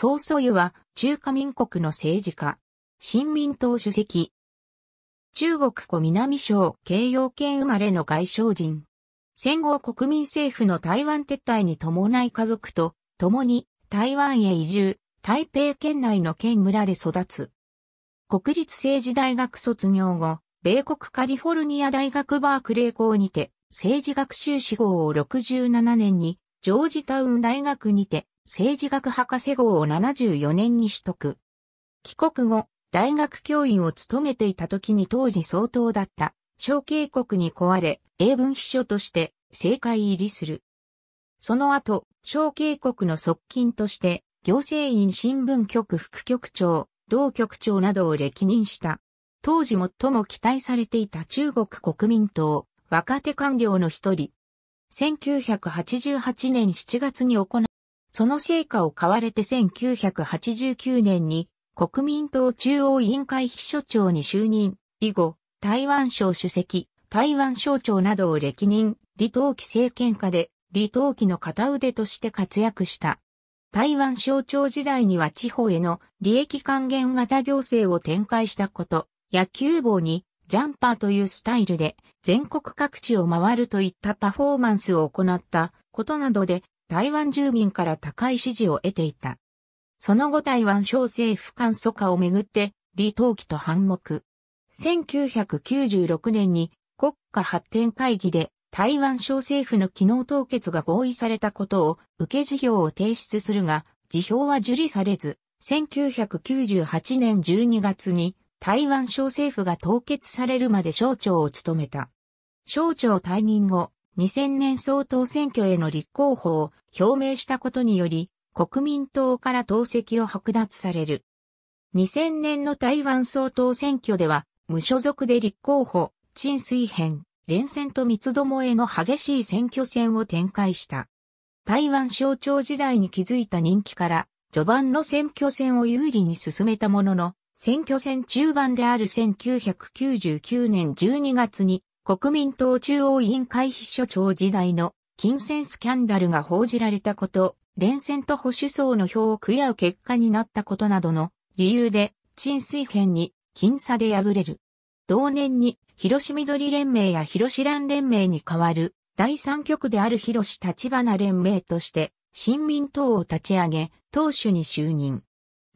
曹素湯は中華民国の政治家。新民党主席。中国湖南省慶陽県生まれの外省人。戦後国民政府の台湾撤退に伴い家族と共に台湾へ移住、台北県内の県村で育つ。国立政治大学卒業後、米国カリフォルニア大学バークレー校にて政治学修士号を67年にジョージタウン大学にて政治学博士号を74年に取得。帰国後、大学教員を務めていた時に当時相当だった、小渓谷に壊れ、英文秘書として政界入りする。その後、小渓谷の側近として、行政院新聞局副局長、同局長などを歴任した。当時最も期待されていた中国国民党、若手官僚の一人。1988年7月に行その成果を買われて1989年に国民党中央委員会秘書長に就任、以後、台湾省主席、台湾省庁などを歴任、李登輝政権下で、李登輝の片腕として活躍した。台湾省庁時代には地方への利益還元型行政を展開したこと、野球棒にジャンパーというスタイルで全国各地を回るといったパフォーマンスを行ったことなどで台湾住民から高い支持を得ていた。その後台湾小政府簡素化をめぐって、李登輝と反目。1996年に国家発展会議で台湾小政府の機能凍結が合意されたことを受け事業を提出するが、辞表は受理されず、1998年12月に台湾小政府が凍結されるまで省庁を務めた。省庁退任後、2000年総統選挙への立候補を表明したことにより、国民党から党籍を剥奪される。2000年の台湾総統選挙では、無所属で立候補、陳水編、連戦と三つどもへの激しい選挙戦を展開した。台湾省庁時代に築いた人気から、序盤の選挙戦を有利に進めたものの、選挙戦中盤である1999年12月に国民党中央委員会秘書長時代の金銭スキャンダルが報じられたこと、連戦と保守層の票を食い合う結果になったことなどの理由で、陳水編に僅差で敗れる。同年に、広島緑連盟や広志蘭連盟に代わる、第三局である広志立花連盟として、新民党を立ち上げ、党首に就任。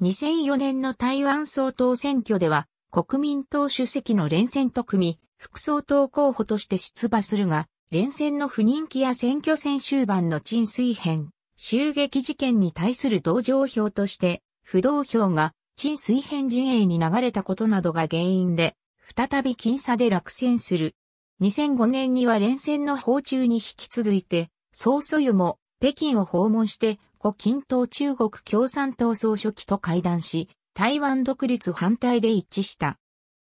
2004年の台湾総統選挙では、国民党主席の連戦と組み、副総統候補として出馬するが、連戦の不人気や選挙戦終盤の陳水編、襲撃事件に対する同情票として、不動票が陳水編陣営に流れたことなどが原因で、再び僅差で落選する。2005年には連戦の訪中に引き続いて、総素湯も北京を訪問して、胡錦涛中国共産党総書記と会談し、台湾独立反対で一致した。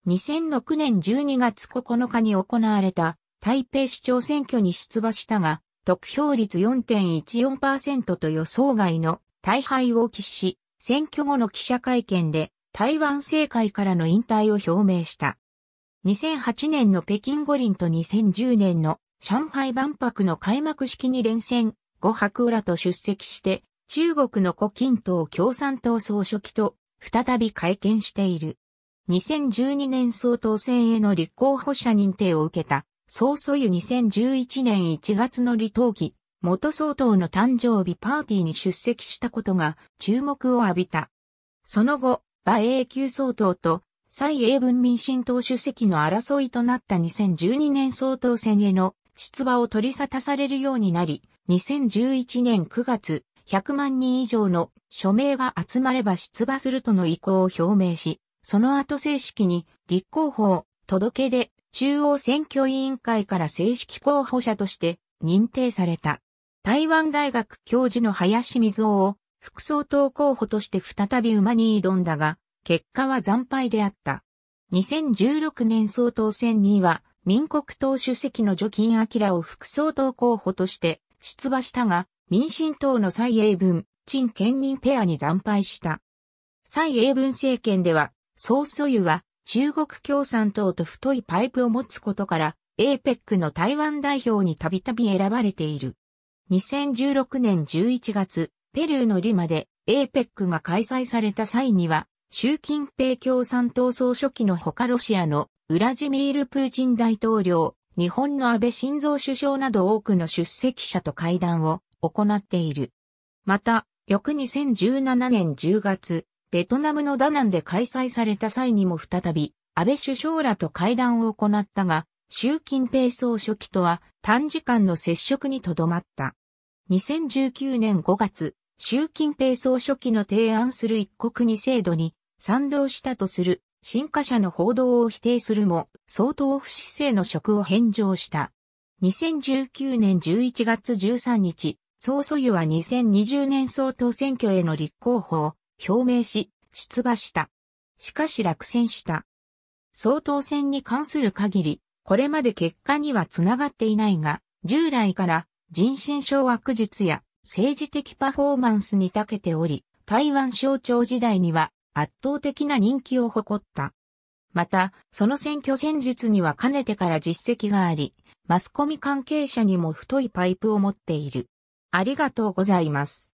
2006年12月9日に行われた台北市長選挙に出馬したが、得票率4.14%と予想外の大敗を喫し、選挙後の記者会見で台湾政界からの引退を表明した。2008年の北京五輪と2010年の上海万博の開幕式に連戦、五白裏と出席して、中国の胡錦東共産党総書記と再び会見している。2012年総統選への立候補者認定を受けた、総々、湯2011年1月の離党期、元総統の誕生日パーティーに出席したことが注目を浴びた。その後、馬英九総統と蔡英文民進党主席の争いとなった2012年総統選への出馬を取り沙汰されるようになり、2011年9月、100万人以上の署名が集まれば出馬するとの意向を表明し、その後正式に立候補を届けで中央選挙委員会から正式候補者として認定された。台湾大学教授の林溝夫を副総統候補として再び馬に挑んだが、結果は惨敗であった。2016年総統選には民国党主席の除金明を副総統候補として出馬したが、民進党の蔡英文、陳建民ペアに惨敗した。蔡英文政権では総素油は中国共産党と太いパイプを持つことから、APEC の台湾代表にたびたび選ばれている。2016年11月、ペルーのリマで APEC が開催された際には、習近平共産党総書記のほかロシアのウラジミール・プーチン大統領、日本の安倍晋三首相など多くの出席者と会談を行っている。また、翌2017年10月、ベトナムのダナンで開催された際にも再び、安倍首相らと会談を行ったが、習近平総書記とは短時間の接触にとどまった。2019年5月、習近平総書記の提案する一国二制度に賛同したとする新華社の報道を否定するも、相当不姿勢の職を返上した。2019年11月13日、総祖湯は2020年総統選挙への立候補を表明し、出馬した。しかし落選した。総統選に関する限り、これまで結果にはつながっていないが、従来から人心掌握術や政治的パフォーマンスに長けており、台湾省庁時代には圧倒的な人気を誇った。また、その選挙戦術にはかねてから実績があり、マスコミ関係者にも太いパイプを持っている。ありがとうございます。